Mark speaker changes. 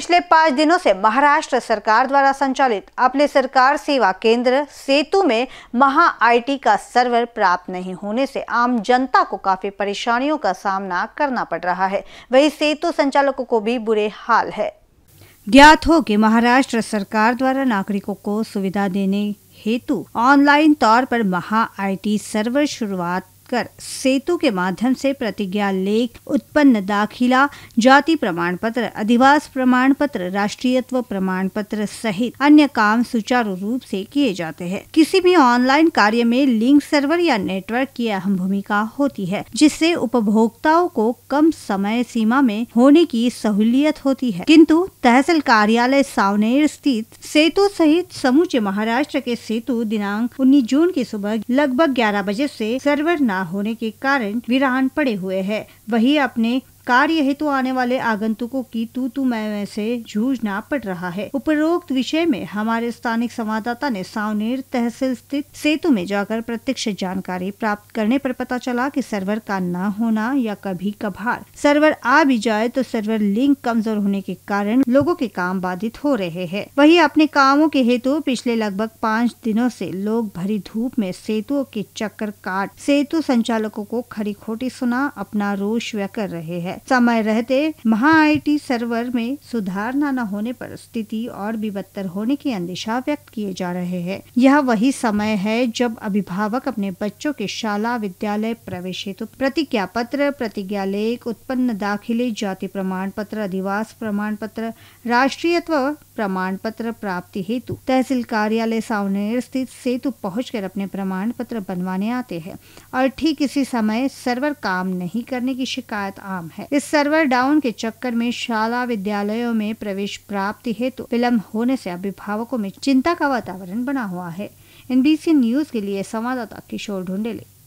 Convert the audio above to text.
Speaker 1: पिछले पाँच दिनों से महाराष्ट्र सरकार द्वारा संचालित अपने सरकार सेवा केंद्र सेतु में महा आईटी का सर्वर प्राप्त नहीं होने से आम जनता को काफी परेशानियों का सामना करना पड़ रहा है वहीं सेतु संचालकों को भी बुरे हाल है ज्ञात हो कि महाराष्ट्र सरकार द्वारा नागरिकों को सुविधा देने हेतु ऑनलाइन तौर पर महा आईटी सर्वर शुरुआत कर सेतु के माध्यम से प्रतिज्ञा लेख उत्पन्न दाखिला जाति प्रमाण पत्र अधिवास प्रमाण पत्र राष्ट्रीयत्व प्रमाण पत्र सहित अन्य काम सुचारू रूप से किए जाते हैं किसी भी ऑनलाइन कार्य में लिंक सर्वर या नेटवर्क की अहम भूमिका होती है जिससे उपभोक्ताओं को कम समय सीमा में होने की सहूलियत होती है किंतु तहसील कार्यालय सावनेर स्थित सेतु सहित समूचे महाराष्ट्र के सेतु दिनांक 19 जून की सुबह लगभग 11 बजे से सर्वर ना होने के कारण वीरान पड़े हुए हैं वही अपने कार्य हेतु तो आने वाले आगंतुकों की तू तू मैं मैं से जूझना पड़ रहा है उपरोक्त विषय में हमारे स्थानीय संवाददाता ने सावनेर तहसील स्थित सेतु में जाकर प्रत्यक्ष जानकारी प्राप्त करने पर पता चला कि सर्वर का न होना या कभी कभार सर्वर आ भी जाए तो सर्वर लिंक कमजोर होने के कारण लोगों के काम बाधित हो रहे हैं वही अपने कामों के हेतु तो पिछले लगभग पाँच दिनों से लोग भरी धूप में सेतुओं के चक्कर काट सेतु संचालकों को खरी खोटी सुना अपना रोष व्यक्त कर रहे हैं है समय रहते महा आई सर्वर में सुधार न होने पर स्थिति और भी बदतर होने की अंदेशा व्यक्त किए जा रहे हैं यह वही समय है जब अभिभावक अपने बच्चों के शाला विद्यालय प्रवेश हेतु प्रतिज्ञा पत्र प्रतिज्ञा लेख उत्पन्न दाखिले जाति प्रमाण पत्र अधिवास प्रमाण पत्र राष्ट्रीय प्रमाण पत्र प्राप्ति हेतु तहसील कार्यालय सावनेर स्थित सेतु पहुँच अपने प्रमाण पत्र बनवाने आते हैं और ठीक इसी समय सर्वर काम नहीं करने की शिकायत आम है इस सर्वर डाउन के चक्कर में शाला विद्यालयों में प्रवेश प्राप्ति हेतु विलम्ब होने से अभिभावकों में चिंता का वातावरण बना हुआ है एनबीसी न्यूज के लिए संवाददाता किशोर ढूंढेले